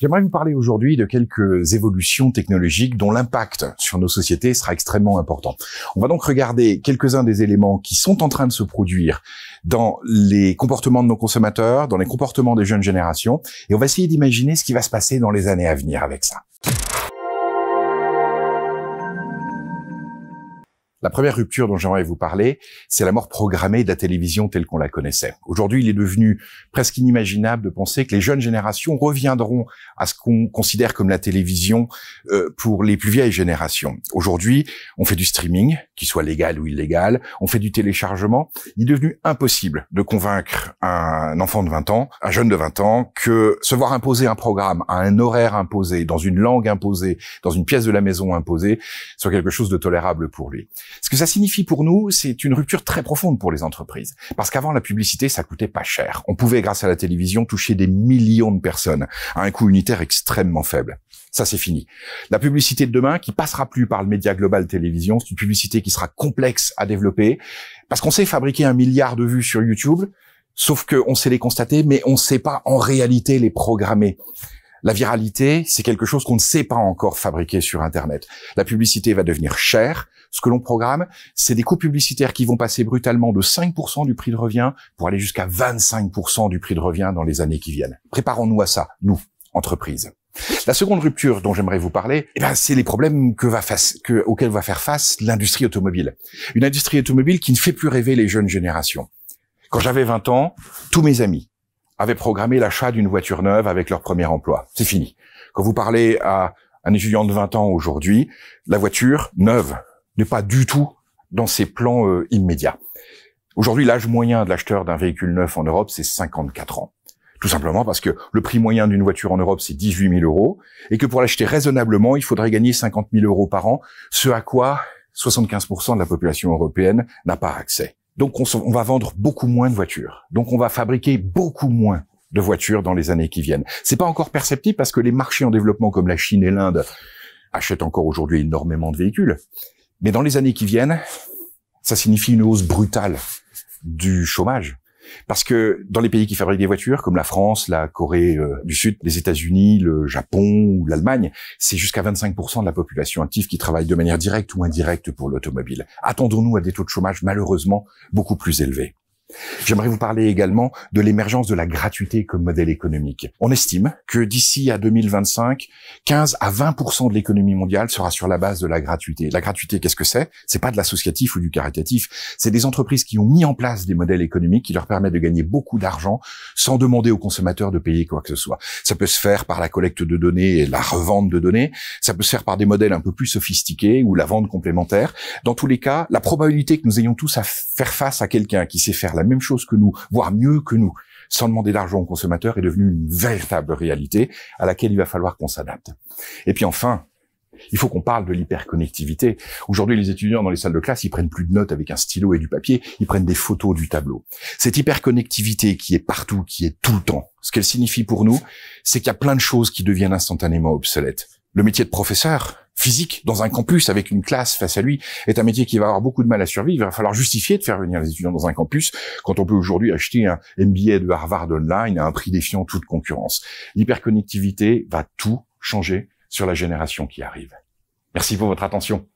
J'aimerais vous parler aujourd'hui de quelques évolutions technologiques dont l'impact sur nos sociétés sera extrêmement important. On va donc regarder quelques-uns des éléments qui sont en train de se produire dans les comportements de nos consommateurs, dans les comportements des jeunes générations, et on va essayer d'imaginer ce qui va se passer dans les années à venir avec ça. La première rupture dont j'aimerais vous parler, c'est la mort programmée de la télévision telle qu'on la connaissait. Aujourd'hui, il est devenu presque inimaginable de penser que les jeunes générations reviendront à ce qu'on considère comme la télévision euh, pour les plus vieilles générations. Aujourd'hui, on fait du streaming, qu'il soit légal ou illégal. On fait du téléchargement. Il est devenu impossible de convaincre un enfant de 20 ans, un jeune de 20 ans, que se voir imposer un programme à un horaire imposé, dans une langue imposée, dans une pièce de la maison imposée, soit quelque chose de tolérable pour lui. Ce que ça signifie pour nous, c'est une rupture très profonde pour les entreprises. Parce qu'avant, la publicité, ça coûtait pas cher. On pouvait, grâce à la télévision, toucher des millions de personnes à un coût unitaire extrêmement faible. Ça, c'est fini. La publicité de demain, qui passera plus par le média global télévision, c'est une publicité qui sera complexe à développer, parce qu'on sait fabriquer un milliard de vues sur YouTube, sauf qu'on sait les constater, mais on ne sait pas en réalité les programmer. La viralité, c'est quelque chose qu'on ne sait pas encore fabriquer sur Internet. La publicité va devenir chère. Ce que l'on programme, c'est des coûts publicitaires qui vont passer brutalement de 5% du prix de revient pour aller jusqu'à 25% du prix de revient dans les années qui viennent. Préparons-nous à ça, nous, entreprises. La seconde rupture dont j'aimerais vous parler, eh ben, c'est les problèmes que auxquels va faire face l'industrie automobile. Une industrie automobile qui ne fait plus rêver les jeunes générations. Quand j'avais 20 ans, tous mes amis avaient programmé l'achat d'une voiture neuve avec leur premier emploi. C'est fini. Quand vous parlez à un étudiant de 20 ans aujourd'hui, la voiture neuve n'est pas du tout dans ses plans euh, immédiats. Aujourd'hui, l'âge moyen de l'acheteur d'un véhicule neuf en Europe, c'est 54 ans. Tout simplement parce que le prix moyen d'une voiture en Europe, c'est 18 000 euros, et que pour l'acheter raisonnablement, il faudrait gagner 50 000 euros par an, ce à quoi 75% de la population européenne n'a pas accès. Donc on, va vendre beaucoup moins de voitures. Donc on va fabriquer beaucoup moins de voitures dans les années qui viennent. C'est pas encore perceptible parce que les marchés en développement comme la Chine et l'Inde achètent encore aujourd'hui énormément de véhicules. Mais dans les années qui viennent, ça signifie une hausse brutale du chômage parce que dans les pays qui fabriquent des voitures, comme la France, la Corée euh, du Sud, les États-Unis, le Japon ou l'Allemagne, c'est jusqu'à 25% de la population active qui travaille de manière directe ou indirecte pour l'automobile. Attendons-nous à des taux de chômage malheureusement beaucoup plus élevés. J'aimerais vous parler également de l'émergence de la gratuité comme modèle économique. On estime que d'ici à 2025, 15 à 20 de l'économie mondiale sera sur la base de la gratuité. La gratuité, qu'est-ce que c'est C'est pas de l'associatif ou du caritatif, c'est des entreprises qui ont mis en place des modèles économiques qui leur permettent de gagner beaucoup d'argent sans demander aux consommateurs de payer quoi que ce soit. Ça peut se faire par la collecte de données et la revente de données, ça peut se faire par des modèles un peu plus sophistiqués ou la vente complémentaire. Dans tous les cas, la probabilité que nous ayons tous à faire face à quelqu'un qui sait faire la même chose que nous, voire mieux que nous, sans demander d'argent aux consommateurs est devenue une véritable réalité à laquelle il va falloir qu'on s'adapte. Et puis enfin, il faut qu'on parle de l'hyperconnectivité. Aujourd'hui, les étudiants dans les salles de classe, ils prennent plus de notes avec un stylo et du papier, ils prennent des photos du tableau. Cette hyperconnectivité qui est partout, qui est tout le temps, ce qu'elle signifie pour nous, c'est qu'il y a plein de choses qui deviennent instantanément obsolètes. Le métier de professeur, physique dans un campus avec une classe face à lui est un métier qui va avoir beaucoup de mal à survivre. Il va falloir justifier de faire venir les étudiants dans un campus quand on peut aujourd'hui acheter un MBA de Harvard online à un prix défiant toute concurrence. L'hyperconnectivité va tout changer sur la génération qui arrive. Merci pour votre attention.